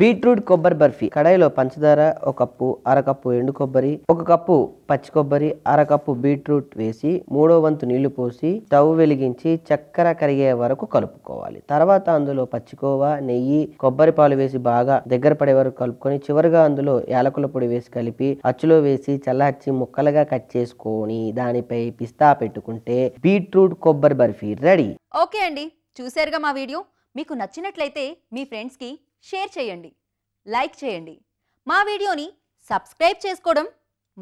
beetroot కొబ్బరి బర్ఫీ కడాయిలో పంచదార ఒక కప్పు అరకప్పు ఎండు కొబ్బరి ఒక కప్పు పచ్చి కొబ్బరి అరకప్పు బీట్రూట్ వేసి మూడో వంతు నీళ్లు పోసి స్టవ్ వెలిగించి చక్కెర కరిగే వరకు కలుపుకోవాలి తర్వాత అందులో పచ్చికోవ నెయ్యి కొబ్బరి పాలు వేసి బాగా దగ్గర పడే వరకు కలుపుకొని చివరిగా అందులో యాలకుల పొడి వేసి కలిపి అచ్చులో వేసి చల్లార్చి ముక్కలుగా కట్ చేసుకొని దానిపై పిస్తా పెట్టుకుంటే బీట్రూట్ కొబ్బరి బర్ఫీ రెడీ ఓకే అండి చూసారుగా మా వీడియో మీకు నచ్చినట్లయితే మీ ఫ్రెండ్స్కి షేర్ చేయండి లైక్ చేయండి మా వీడియోని సబ్స్క్రైబ్ చేసుకోవడం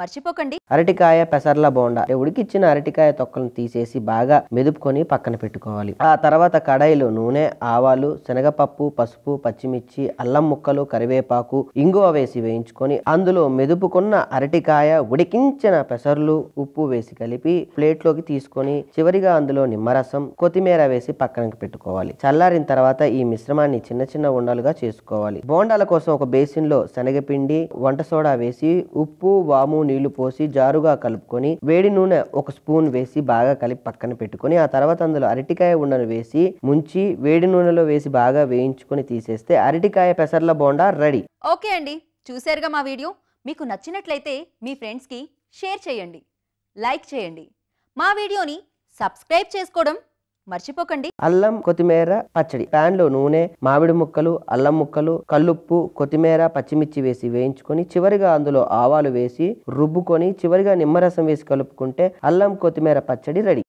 మర్చిపోకండి అరటికాయ పెసర్ల బోండా ఉడికిచ్చిన అరటికాయ తొక్కలను తీసేసి బాగా మెదుపుకొని పక్కన పెట్టుకోవాలి ఆ తర్వాత కడాయిలో నూనె ఆవాలు శనగపప్పు పసుపు పచ్చిమిర్చి అల్లం ముక్కలు కరివేపాకు ఇంగువ వేసి వేయించుకొని అందులో మెదుపుకున్న అరటికాయ ఉడికించిన పెసర్లు ఉప్పు వేసి కలిపి ప్లేట్లోకి తీసుకొని చివరిగా అందులో నిమ్మరసం కొత్తిమీర వేసి పక్కనకి పెట్టుకోవాలి చల్లారిన తర్వాత ఈ మిశ్రమాన్ని చిన్న చిన్న ఉండలుగా చేసుకోవాలి బోండాల కోసం ఒక బేసిన్ లో శనగపిండి వంట సోడా వేసి ఉప్పు వాము నీళ్లు పోసి జారుగా కలుపుకొని వేడి నూనె ఒక స్పూన్ వేసి బాగా కలిపి పక్కన పెట్టుకొని ఆ తర్వాత అందులో అరటికాయ ఉండను వేసి ముంచి వేడి నూనెలో వేసి బాగా వేయించుకొని తీసేస్తే అరటికాయ పెసర్ల బోండా రెడీ ఓకే అండి చూసారుగా మా వీడియో మీకు నచ్చినట్లయితే మీ ఫ్రెండ్స్కి షేర్ చేయండి లైక్ చేయండి మా వీడియోని సబ్స్క్రైబ్ చేసుకోవడం మర్చిపోకండి అల్లం కొత్తిమీర పచ్చడి ప్యాన్ లో నూనె మామిడి ముక్కలు అల్లం ముక్కలు కల్లుప్పు కొత్తిమీర పచ్చిమిర్చి వేసి వేయించుకొని చివరిగా అందులో ఆవాలు వేసి రుబ్బుకొని చివరిగా నిమ్మరసం వేసి కలుపుకుంటే అల్లం కొత్తిమీర పచ్చడి రెడీ